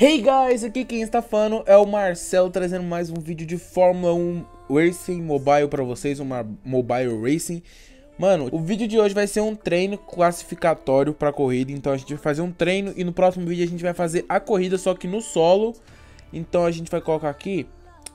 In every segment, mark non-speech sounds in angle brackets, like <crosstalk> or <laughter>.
Hey guys, aqui quem está falando é o Marcelo trazendo mais um vídeo de Fórmula 1 Racing Mobile para vocês, uma Mobile Racing. Mano, o vídeo de hoje vai ser um treino classificatório para corrida, então a gente vai fazer um treino e no próximo vídeo a gente vai fazer a corrida só que no solo. Então a gente vai colocar aqui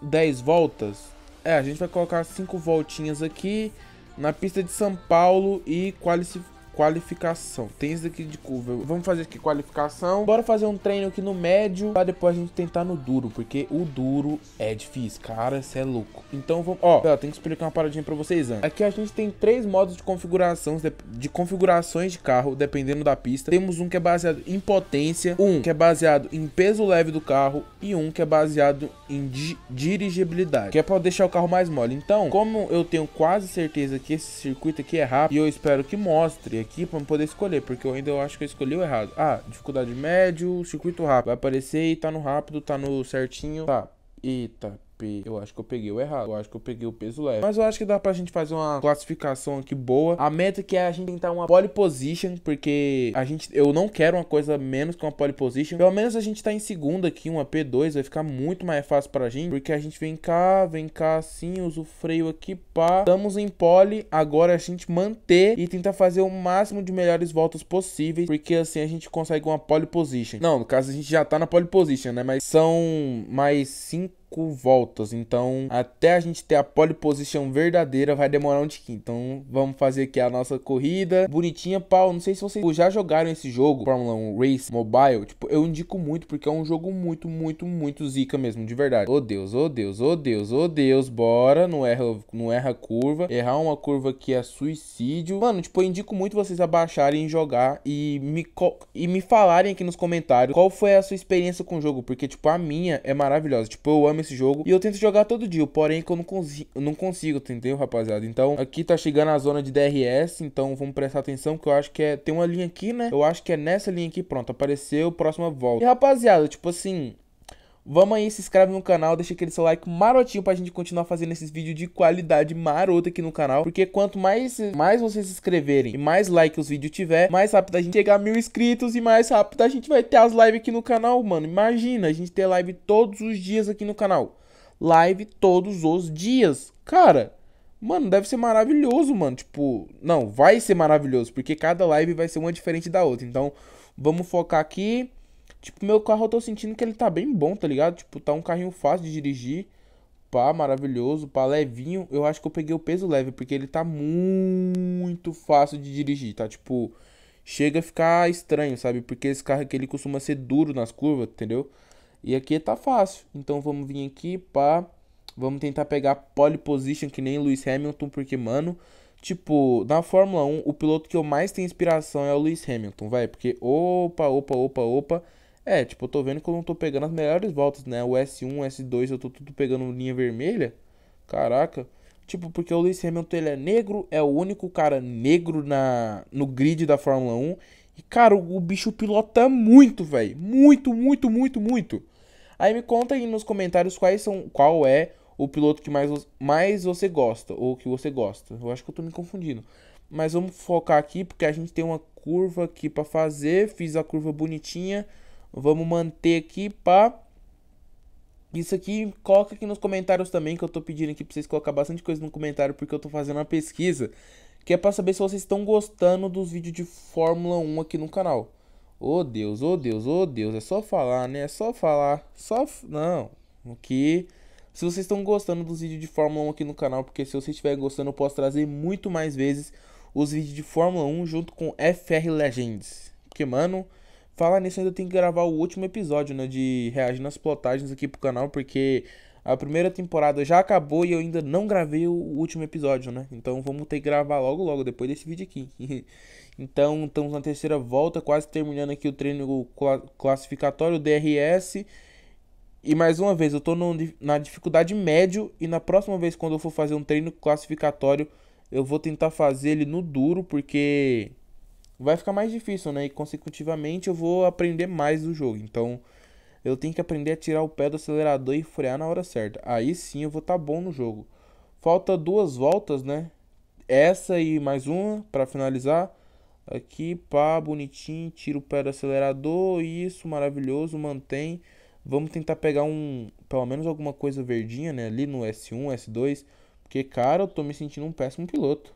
10 voltas. É, a gente vai colocar 5 voltinhas aqui na pista de São Paulo e qualificação qualificação. Tem isso aqui de curva. Vamos fazer aqui qualificação. Bora fazer um treino aqui no médio para depois a gente tentar no duro, porque o duro é difícil, cara, você é louco. Então vamos, ó, eu tem que explicar uma paradinha para vocês antes. Aqui a gente tem três modos de configuração de, de configurações de carro dependendo da pista. Temos um que é baseado em potência, um que é baseado em peso leve do carro e um que é baseado em di dirigibilidade, que é para deixar o carro mais mole. Então, como eu tenho quase certeza que esse circuito aqui é rápido e eu espero que mostre aqui pra poder escolher, porque eu ainda eu acho que eu escolhi o errado. Ah, dificuldade médio, circuito rápido. Vai aparecer e tá no rápido, tá no certinho. Tá, eita, eu acho que eu peguei o errado. Eu acho que eu peguei o peso leve. Mas eu acho que dá pra gente fazer uma classificação aqui boa. A meta que é a gente tentar uma pole position, porque a gente, eu não quero uma coisa menos que uma pole position. Pelo menos a gente tá em segunda aqui, uma P2, vai ficar muito mais fácil pra gente, porque a gente vem cá, vem cá assim, usa o freio aqui, pá. Estamos em pole, agora é a gente manter e tentar fazer o máximo de melhores voltas possíveis, porque assim a gente consegue uma pole position. Não, no caso a gente já tá na pole position, né? Mas são mais cinco cinco voltas. Então, até a gente ter a pole position verdadeira, vai demorar um tiquinho. Então, vamos fazer aqui a nossa corrida. Bonitinha, pau. Não sei se vocês já jogaram esse jogo, Fórmula 1 Race Mobile. Tipo, eu indico muito, porque é um jogo muito, muito, muito zica mesmo, de verdade. Oh Deus, oh Deus, oh Deus, oh Deus. Bora, não erra, não erra curva. Errar uma curva aqui é suicídio. Mano, tipo, eu indico muito vocês abaixarem e jogar e me, e me falarem aqui nos comentários qual foi a sua experiência com o jogo. Porque, tipo, a minha é maravilhosa. Tipo, eu amo esse jogo. E eu tento jogar todo dia, porém que eu não, consi não consigo, entendeu, rapaziada? Então, aqui tá chegando a zona de DRS, então vamos prestar atenção que eu acho que é... Tem uma linha aqui, né? Eu acho que é nessa linha aqui, pronto, apareceu, próxima volta. E, rapaziada, tipo assim, Vamos aí, se inscreve no canal, deixa aquele seu like marotinho pra gente continuar fazendo esses vídeos de qualidade marota aqui no canal. Porque quanto mais, mais vocês se inscreverem e mais like os vídeos tiver, mais rápido a gente chegar a mil inscritos e mais rápido a gente vai ter as lives aqui no canal, mano. Imagina, a gente ter live todos os dias aqui no canal. Live todos os dias. Cara, mano, deve ser maravilhoso, mano. Tipo, não, vai ser maravilhoso, porque cada live vai ser uma diferente da outra. Então, vamos focar aqui. Tipo, meu carro eu tô sentindo que ele tá bem bom, tá ligado? Tipo, tá um carrinho fácil de dirigir. Pá, maravilhoso. Pá, levinho. Eu acho que eu peguei o peso leve, porque ele tá muito fácil de dirigir, tá? Tipo, chega a ficar estranho, sabe? Porque esse carro aqui ele costuma ser duro nas curvas, entendeu? E aqui tá fácil. Então vamos vir aqui, pá. Vamos tentar pegar pole position que nem Lewis Hamilton, porque, mano, tipo, na Fórmula 1, o piloto que eu mais tenho inspiração é o Lewis Hamilton, vai, porque opa, opa, opa, opa, é, tipo, eu tô vendo que eu não tô pegando as melhores voltas, né? O S1, S2, eu tô tudo pegando linha vermelha. Caraca. Tipo, porque o Lewis Hamilton ele é negro, é o único cara negro na no grid da Fórmula 1. E, cara, o, o bicho pilota muito, velho. Muito, muito, muito, muito. Aí me conta aí nos comentários quais são, qual é o piloto que mais, mais você gosta, ou que você gosta. Eu acho que eu tô me confundindo. Mas vamos focar aqui, porque a gente tem uma curva aqui para fazer. Fiz a curva bonitinha. Vamos manter aqui, pá. Isso aqui, coloca aqui nos comentários também, que eu tô pedindo aqui pra vocês colocar bastante coisa no comentário, porque eu tô fazendo uma pesquisa, que é pra saber se vocês estão gostando dos vídeos de Fórmula 1 aqui no canal. Ô oh, Deus, ô oh, Deus, ô oh, Deus, é só falar, né? É só falar, só... não, o que... Se vocês estão gostando dos vídeos de Fórmula 1 aqui no canal, porque se vocês estiverem gostando, eu posso trazer muito mais vezes os vídeos de Fórmula 1 junto com FR Legends. Porque, mano, Falar nisso, ainda tenho que gravar o último episódio, né? De reagir nas plotagens aqui pro canal, porque a primeira temporada já acabou e eu ainda não gravei o último episódio, né? Então vamos ter que gravar logo, logo, depois desse vídeo aqui. <laughs> então estamos na terceira volta, quase terminando aqui o treino classificatório, o DRS. E mais uma vez, eu tô no, na dificuldade médio e na próxima vez quando eu for fazer um treino classificatório, eu vou tentar fazer ele no duro, porque vai ficar mais difícil, né? E consecutivamente eu vou aprender mais do jogo. Então eu tenho que aprender a tirar o pé do acelerador e frear na hora certa. Aí sim eu vou estar tá bom no jogo. Falta duas voltas, né? Essa e mais uma para finalizar. Aqui, pá, bonitinho, tira o pé do acelerador, isso, maravilhoso, mantém. Vamos tentar pegar um, pelo menos alguma coisa verdinha, né, ali no S1, S2, porque cara, eu tô me sentindo um péssimo piloto.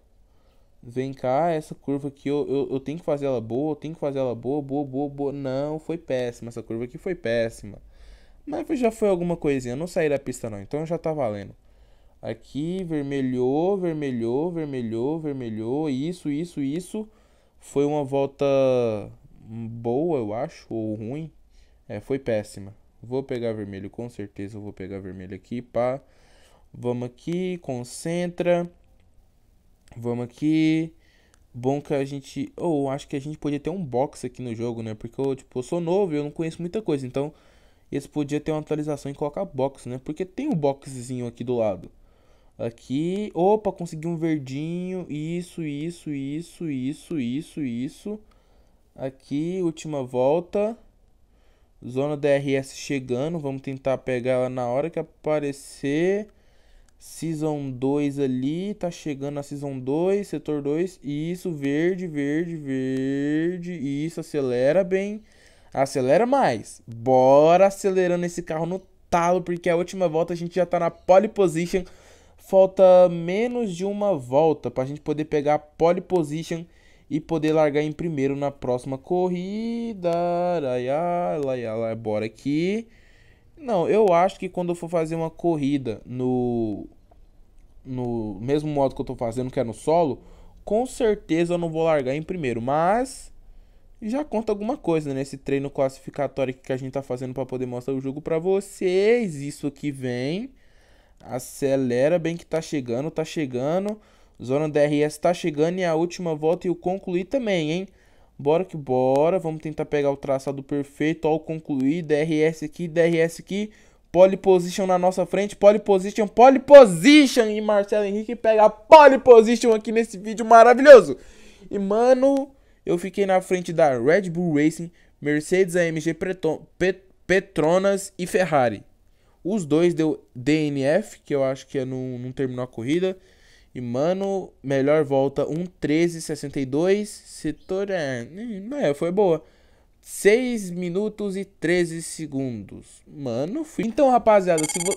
Vem cá, essa curva aqui eu, eu, eu tenho que fazer ela boa, eu tenho que fazer ela boa, boa, boa, boa. Não, foi péssima. Essa curva aqui foi péssima. Mas já foi alguma coisinha. Eu não saí da pista, não. Então já tá valendo. Aqui, vermelhou, vermelhou, vermelhou, vermelhou. Isso, isso, isso. Foi uma volta boa, eu acho, ou ruim. É, foi péssima. Vou pegar vermelho, com certeza eu vou pegar vermelho aqui, pá. Vamos aqui, concentra. Vamos aqui. Bom que a gente. Ou oh, acho que a gente podia ter um box aqui no jogo, né? Porque eu, tipo, eu sou novo e eu não conheço muita coisa. Então, eles podiam ter uma atualização e colocar box, né? Porque tem um boxzinho aqui do lado. Aqui. Opa, consegui um verdinho. Isso, isso, isso, isso, isso, isso. Aqui, última volta. Zona DRS chegando. Vamos tentar pegar ela na hora que aparecer. Season 2 ali, tá chegando a Season 2, setor 2. Isso, verde, verde, verde. Isso, acelera bem. Acelera mais. Bora acelerando esse carro no talo, porque a última volta a gente já tá na pole position. Falta menos de uma volta pra gente poder pegar a pole position e poder largar em primeiro na próxima corrida. Bora aqui. Não, eu acho que quando eu for fazer uma corrida no no mesmo modo que eu tô fazendo, que é no solo, com certeza eu não vou largar em primeiro, mas já conta alguma coisa né, nesse né? treino classificatório que a gente tá fazendo para poder mostrar o jogo para vocês. Isso aqui vem. Acelera bem que tá chegando, tá chegando. Zona DRS tá chegando e a última volta e o concluir também, hein? Bora que bora. Vamos tentar pegar o traçado perfeito. Ao concluir, DRS aqui, DRS aqui. Pole position na nossa frente. Pole position, pole position. E Marcelo Henrique pega a pole position aqui nesse vídeo maravilhoso. E, mano, eu fiquei na frente da Red Bull Racing, Mercedes AMG Petronas e Ferrari. Os dois deu DNF, que eu acho que é não terminou a corrida. E, mano, melhor volta 62 Setor é. É, foi boa. 6 minutos e 13 segundos. Mano, fui. Então, rapaziada, se vo...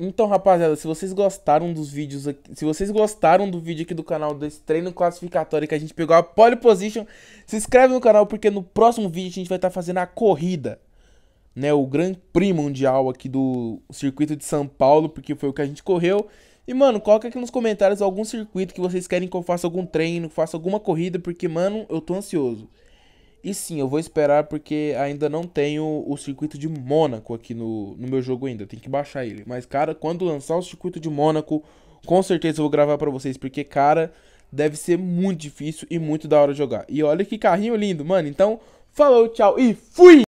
Então, rapaziada, se vocês gostaram dos vídeos aqui, se vocês gostaram do vídeo aqui do canal desse treino classificatório que a gente pegou a pole position, se inscreve no canal porque no próximo vídeo a gente vai estar tá fazendo a corrida, né, o Grand Prix Mundial aqui do circuito de São Paulo, porque foi o que a gente correu. E, mano, coloca aqui nos comentários algum circuito que vocês querem que eu faça algum treino, faça alguma corrida, porque, mano, eu tô ansioso. E sim, eu vou esperar porque ainda não tenho o circuito de Mônaco aqui no, no meu jogo ainda. Tem que baixar ele. Mas, cara, quando lançar o circuito de Mônaco, com certeza eu vou gravar para vocês. Porque, cara, deve ser muito difícil e muito da hora jogar. E olha que carrinho lindo, mano. Então, falou, tchau e fui!